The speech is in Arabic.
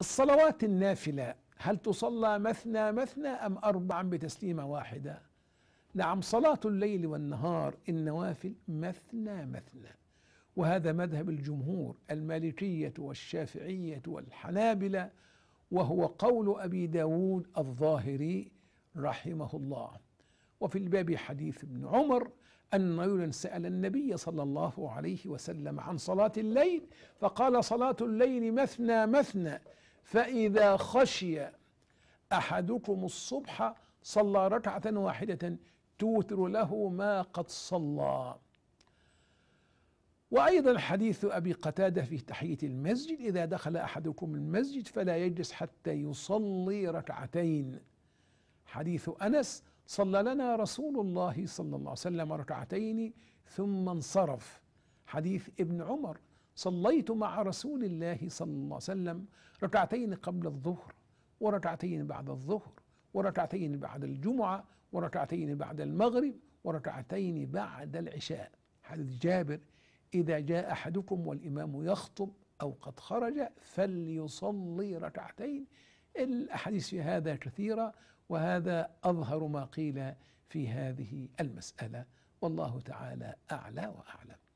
الصلوات النافلة هل تصلى مثنى مثنى أم أربعا بتسليمة واحدة نعم صلاة الليل والنهار النوافل مثنى مثنى وهذا مذهب الجمهور المالكية والشافعية والحنابلة وهو قول أبي داود الظاهري رحمه الله وفي الباب حديث ابن عمر أن رجلا سأل النبي صلى الله عليه وسلم عن صلاة الليل فقال صلاة الليل مثنى مثنى فإذا خشي أحدكم الصبح صلى ركعة واحدة توتر له ما قد صلى وأيضا حديث أبي قتادة في تحية المسجد إذا دخل أحدكم المسجد فلا يجلس حتى يصلي ركعتين حديث أنس صلى لنا رسول الله صلى الله عليه وسلم ركعتين ثم انصرف حديث ابن عمر صليت مع رسول الله صلى الله عليه وسلم ركعتين قبل الظهر وركعتين بعد الظهر وركعتين بعد الجمعة وركعتين بعد المغرب وركعتين بعد العشاء حديث جابر إذا جاء أحدكم والإمام يخطب أو قد خرج فليصلي ركعتين الأحاديث في هذا كثيرة وهذا أظهر ما قيل في هذه المسألة والله تعالى أعلى وأعلم